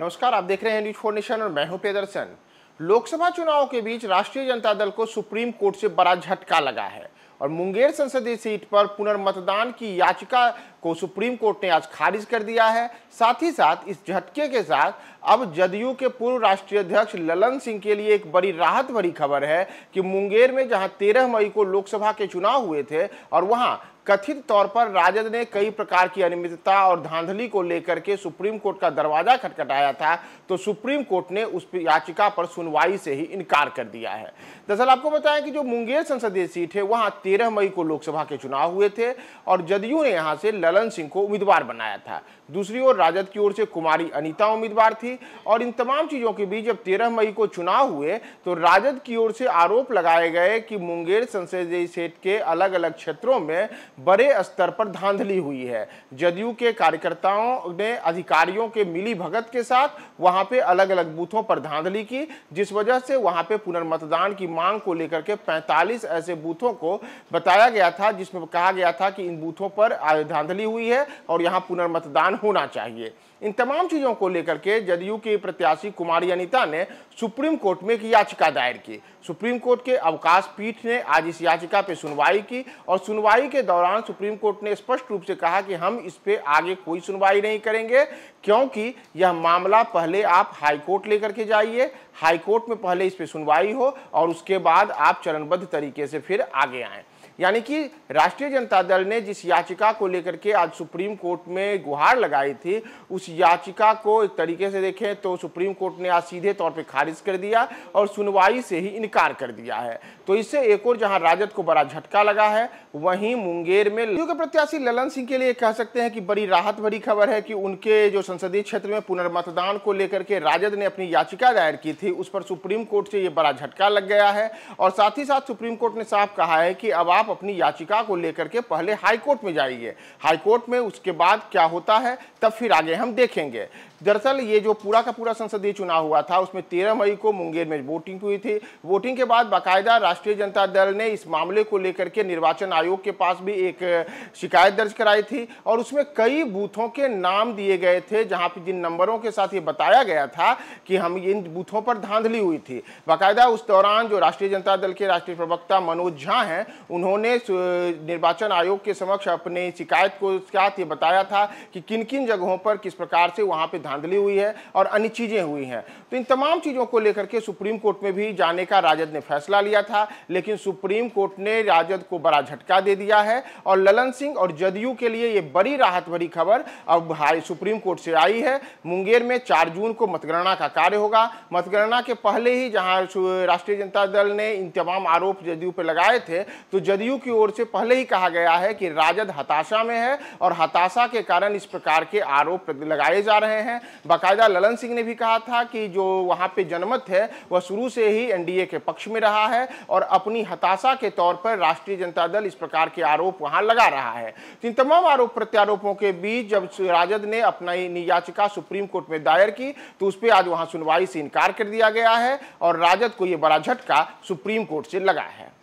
नमस्कार आप देख रहे हैं न्यूज फोर नेशन और मैं हूं प्रियदर्शन लोकसभा चुनाव के बीच राष्ट्रीय जनता दल को सुप्रीम कोर्ट से बड़ा झटका लगा है और मुंगेर संसदीय सीट पर पुनर्मतदान की याचिका को सुप्रीम कोर्ट ने आज खारिज कर दिया है साथ ही साथ इस झटके के साथ अब जदयू के पूर्व राष्ट्रीय अध्यक्ष ललन सिंह के लिए एक बड़ी राहत भरी खबर है कि मुंगेर में जहां 13 मई को लोकसभा के चुनाव हुए थे और वहां कथित तौर पर राजद ने कई प्रकार की अनियमितता और धांधली को लेकर के सुप्रीम कोर्ट का दरवाजा खटखटाया था तो सुप्रीम कोर्ट ने उस याचिका पर सुनवाई से ही इनकार कर दिया है दरअसल आपको बताया कि जो मुंगेर संसदीय सीट है वहां तेरह मई को लोकसभा के चुनाव हुए थे और जदयू ने यहां से ललन ललन सिंह को उम्मीदवार बनाया था दूसरी ओर राजद की ओर से कुमारी अनीता उम्मीदवार थी और इन तमाम चीज़ों के बीच जब तेरह मई को चुनाव हुए तो राजद की ओर से आरोप लगाए गए कि मुंगेर संसदीय क्षेत्र के अलग अलग क्षेत्रों में बड़े स्तर पर धांधली हुई है जदयू के कार्यकर्ताओं ने अधिकारियों के मिली भगत के साथ वहां पे अलग अलग बूथों पर धांधली की जिस वजह से वहां पे पुनर्मतदान की मांग को लेकर के 45 ऐसे बूथों को बताया गया था जिसमें कहा गया था कि इन बूथों पर धांधली हुई है और यहाँ पुनर्मतदान होना चाहिए इन तमाम चीज़ों को लेकर के जदयू के प्रत्याशी कुमारी अनिता ने सुप्रीम कोर्ट में एक याचिका दायर की सुप्रीम कोर्ट के अवकाश पीठ ने आज इस याचिका पर सुनवाई की और सुनवाई के दौरान सुप्रीम कोर्ट ने स्पष्ट रूप से कहा कि हम इस पर आगे कोई सुनवाई नहीं करेंगे क्योंकि यह मामला पहले आप हाईकोर्ट लेकर के जाइए हाईकोर्ट में पहले इस पर सुनवाई हो और उसके बाद आप चरणबद्ध तरीके से फिर आगे आएँ यानी कि राष्ट्रीय जनता दल ने जिस याचिका को लेकर के आज सुप्रीम कोर्ट में गुहार लगाई थी उस याचिका को एक तरीके से देखें तो सुप्रीम कोर्ट ने आज सीधे तौर पर खारिज कर दिया और सुनवाई से ही इनकार कर दिया है तो इससे एक और जहां राजद को बड़ा झटका लगा है वहीं मुंगेर में के प्रत्याशी ललन सिंह के लिए कह सकते हैं कि बड़ी राहत भरी खबर है कि उनके जो संसदीय क्षेत्र में पुनर्मतदान को लेकर के राजद ने अपनी याचिका दायर की थी उस पर सुप्रीम कोर्ट से ये बड़ा झटका लग गया है और साथ ही साथ सुप्रीम कोर्ट ने साफ कहा है कि अब आप आप अपनी याचिका को लेकर के पहले हाईकोर्ट में जाइए हाईकोर्ट में उसके बाद क्या होता है तब फिर आगे हम देखेंगे दरअसल ये जो पूरा का पूरा संसदीय चुनाव हुआ था उसमें तेरह मई को मुंगेर में वोटिंग हुई थी वोटिंग के बाद बाकायदा राष्ट्रीय जनता दल ने इस मामले को लेकर के निर्वाचन आयोग के पास भी एक शिकायत दर्ज कराई थी और उसमें कई बूथों के नाम दिए गए थे जहां पर जिन नंबरों के साथ ये बताया गया था कि हम इन बूथों पर धांधली हुई थी बाकायदा उस दौरान जो राष्ट्रीय जनता दल के राष्ट्रीय प्रवक्ता मनोज झा हैं उन्होंने उन्होंने निर्वाचन आयोग के समक्ष अपने शिकायत को साथ ये बताया था कि किन किन जगहों पर किस प्रकार से वहाँ पे धांधली हुई है और अन्य चीज़ें हुई हैं तो इन तमाम चीज़ों को लेकर के सुप्रीम कोर्ट में भी जाने का राजद ने फैसला लिया था लेकिन सुप्रीम कोर्ट ने राजद को बड़ा झटका दे दिया है और ललन सिंह और जदयू के लिए ये बड़ी राहत भरी खबर अब हाई सुप्रीम कोर्ट से आई है मुंगेर में चार जून को मतगणना का कार्य होगा मतगणना के पहले ही जहां राष्ट्रीय जनता दल ने इन तमाम आरोप जदयू पर लगाए थे तो जदयू जदयू की ओर से पहले ही कहा गया है कि राजद हताशा में है और हताशा के कारण इस प्रकार के आरोप लगाए जा रहे हैं बाकायदा ललन सिंह ने भी कहा था कि जो वहां पे जनमत है वह शुरू से ही एनडीए के पक्ष में रहा है और अपनी हताशा के तौर पर राष्ट्रीय जनता दल इस प्रकार के आरोप वहां लगा रहा है इन तमाम आरोप प्रत्यारोपों के बीच जब राजद ने अपना याचिका सुप्रीम कोर्ट में दायर की तो उस पर आज वहां सुनवाई से इनकार कर दिया गया है और राजद को यह बड़ा झटका सुप्रीम कोर्ट से लगा है